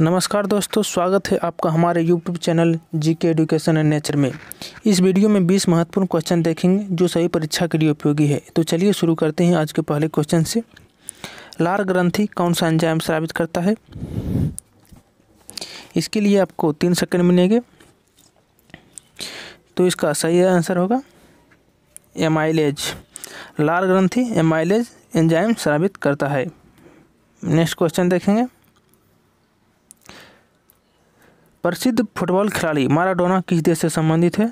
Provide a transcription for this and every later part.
नमस्कार दोस्तों स्वागत है आपका हमारे YouTube चैनल जी के एडुकेशन एंड नेचर में इस वीडियो में 20 महत्वपूर्ण क्वेश्चन देखेंगे जो सभी परीक्षा के लिए उपयोगी है तो चलिए शुरू करते हैं आज के पहले क्वेश्चन से लार ग्रंथि कौन सा एंजाइम साबित करता है इसके लिए आपको तीन सेकंड मिलेंगे तो इसका सही आंसर होगा एमाइलेज लार ग्रंथी एमाइलेज एंजाइम साबित करता है नेक्स्ट क्वेश्चन देखेंगे प्रसिद्ध फुटबॉल खिलाड़ी माराडोना किस देश से संबंधित है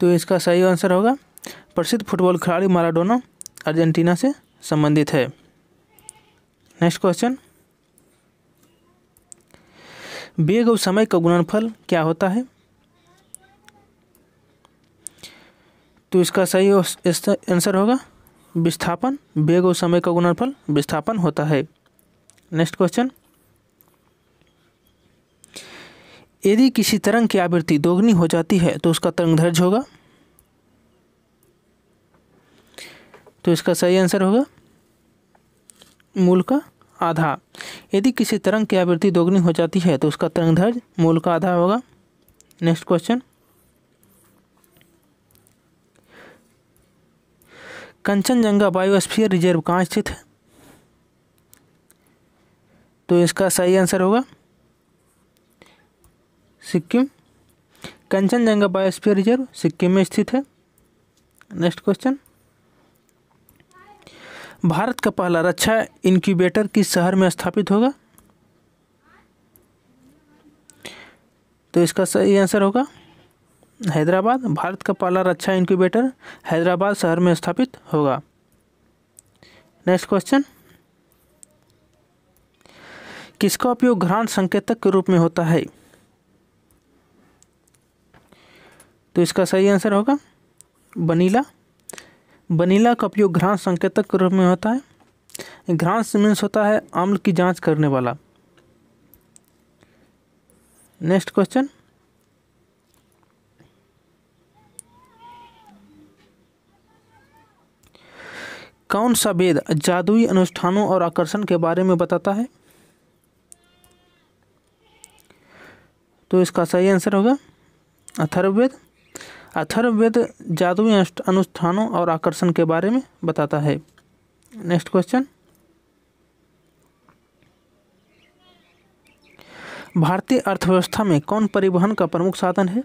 तो इसका सही आंसर होगा प्रसिद्ध फुटबॉल खिलाड़ी माराडोना अर्जेंटीना से संबंधित है नेक्स्ट क्वेश्चन वेग और समय का गुणनफल क्या होता है तो इसका सही आंसर होगा विस्थापन वेग और समय का गुणनफल विस्थापन होता है नेक्स्ट क्वेश्चन यदि किसी तरंग की आवृत्ति दोगुनी हो जाती है तो उसका तरंग धर्ज होगा तो इसका सही आंसर होगा मूल का आधा यदि किसी तरंग की आवृत्ति दोगुनी हो जाती है तो उसका तरंग धर्ज मूल का आधा होगा next question Kanchenjunga biosphere reserve कहाँ स्थित है तो इसका सही आंसर होगा सिक्किम कंचनजंगा बायोस्फीयर रिजर्व सिक्किम में स्थित है नेक्स्ट क्वेश्चन भारत का पहला रक्षा इंक्यूबेटर किस शहर में स्थापित होगा तो इसका सही आंसर होगा हैदराबाद भारत का पहला रक्षा इंक्यूबेटर हैदराबाद शहर में स्थापित होगा नेक्स्ट क्वेश्चन किसका उपयोग घ्रांत संकेतक के रूप में होता है तो इसका सही आंसर होगा बनीला बनीला का उपयोग घ्रांस संकेतक के रूप में होता है घ्रांस मीन्स होता है अम्ल की जांच करने वाला नेक्स्ट क्वेश्चन कौन सा वेद जादुई अनुष्ठानों और आकर्षण के बारे में बताता है तो इसका सही आंसर होगा अथर्ववेद अथर्ववेद जादुई अनुष्ठानों और आकर्षण के बारे में बताता है नेक्स्ट क्वेश्चन भारतीय अर्थव्यवस्था में कौन परिवहन का प्रमुख साधन है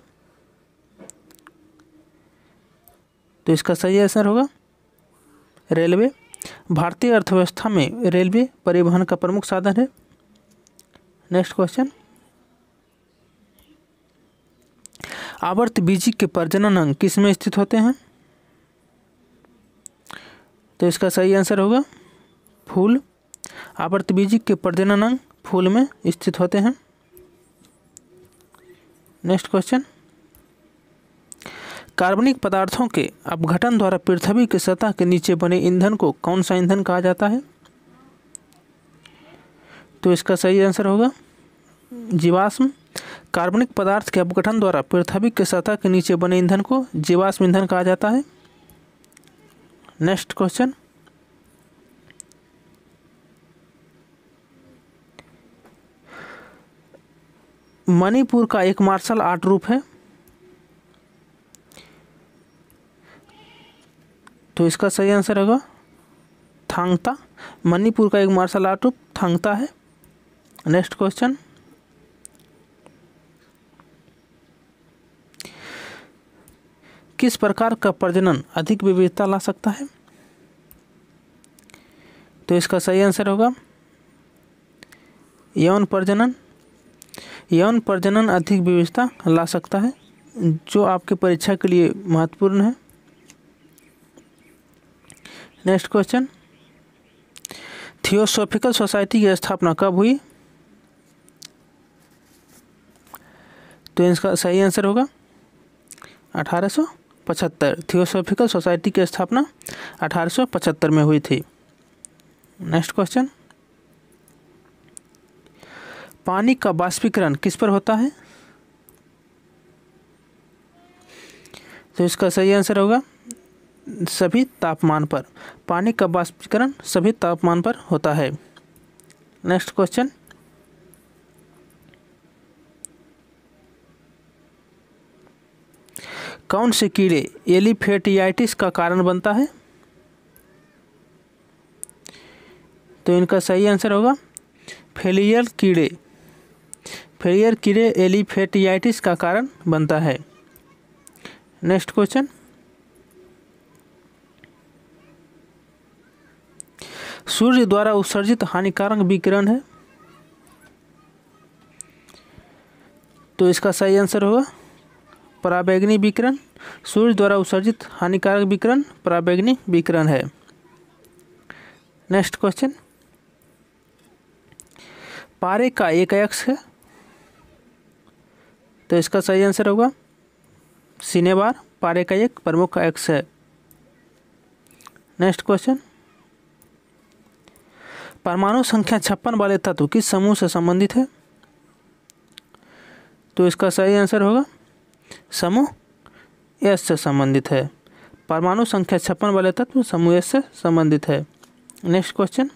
तो इसका सही आंसर होगा रेलवे भारतीय अर्थव्यवस्था में रेलवे परिवहन का प्रमुख साधन है नेक्स्ट क्वेश्चन आवर्त बीजी के प्रजनन अंग किस में स्थित होते हैं तो इसका सही आंसर होगा फूल आवर्त बीजी के प्रजनन अंग फूल में स्थित होते हैं नेक्स्ट क्वेश्चन कार्बनिक पदार्थों के अपघटन द्वारा पृथ्वी की सतह के नीचे बने ईंधन को कौन सा ईंधन कहा जाता है तो इसका सही आंसर होगा जीवाश्म कार्बनिक पदार्थ के अपघटन द्वारा पृथ्वी के सतह के नीचे बने ईंधन को जीवाश्म ईंधन कहा जाता है नेक्स्ट क्वेश्चन मणिपुर का एक मार्शल आर्ट रूप है तो इसका सही आंसर होगा थांगता मणिपुर का एक मार्शल आर्ट रूप थांगता है नेक्स्ट क्वेश्चन किस प्रकार का प्रजनन अधिक विविधता ला सकता है तो इसका सही आंसर होगा यौन प्रजनन यौन प्रजनन अधिक विविधता ला सकता है जो आपके परीक्षा के लिए महत्वपूर्ण है नेक्स्ट क्वेश्चन थियोसोफिकल सोसाइटी की स्थापना कब हुई तो इसका सही आंसर होगा अठारह सौ पचहत्तर थियोसॉफिकल सोसाइटी की स्थापना पचहत्तर में हुई थी नेक्स्ट क्वेश्चन पानी का बाष्पीकरण किस पर होता है तो इसका सही आंसर होगा सभी तापमान पर पानी का बाष्पीकरण सभी तापमान पर होता है नेक्स्ट क्वेश्चन कौन से कीड़े एलिफेटियाइटिस का कारण बनता है तो इनका सही आंसर होगा फेलियर कीड़े फेलियर कीड़े एलिफेटियाइटिस का कारण बनता है नेक्स्ट क्वेश्चन सूर्य द्वारा उत्सर्जित हानिकारक विकिरण है तो इसका सही आंसर होगा पराबैग्नी विकिरण सूर्य द्वारा उत्सर्जित हानिकारक विकिरण पराबैग्नी विकिरण है नेक्स्ट क्वेश्चन पारे का एक अक्ष है तो इसका सही आंसर होगा सिनेबार पारे का एक प्रमुख अक्ष है नेक्स्ट क्वेश्चन परमाणु संख्या छप्पन वाले तत्व किस समूह से संबंधित है तो इसका सही आंसर होगा समूह एस से संबंधित है परमाणु संख्या छप्पन वाले तत्व समूह एस से संबंधित है नेक्स्ट क्वेश्चन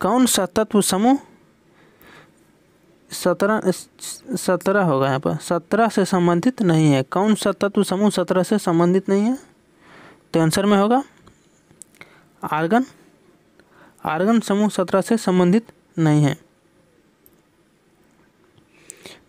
कौन सा तत्व समूह सत्रह सत्रह होगा यहाँ पर सत्रह से संबंधित नहीं है कौन सा तत्व समूह सत्रह से संबंधित नहीं है तो आंसर में होगा आर्गन आर्गन समूह सत्रह से संबंधित नहीं है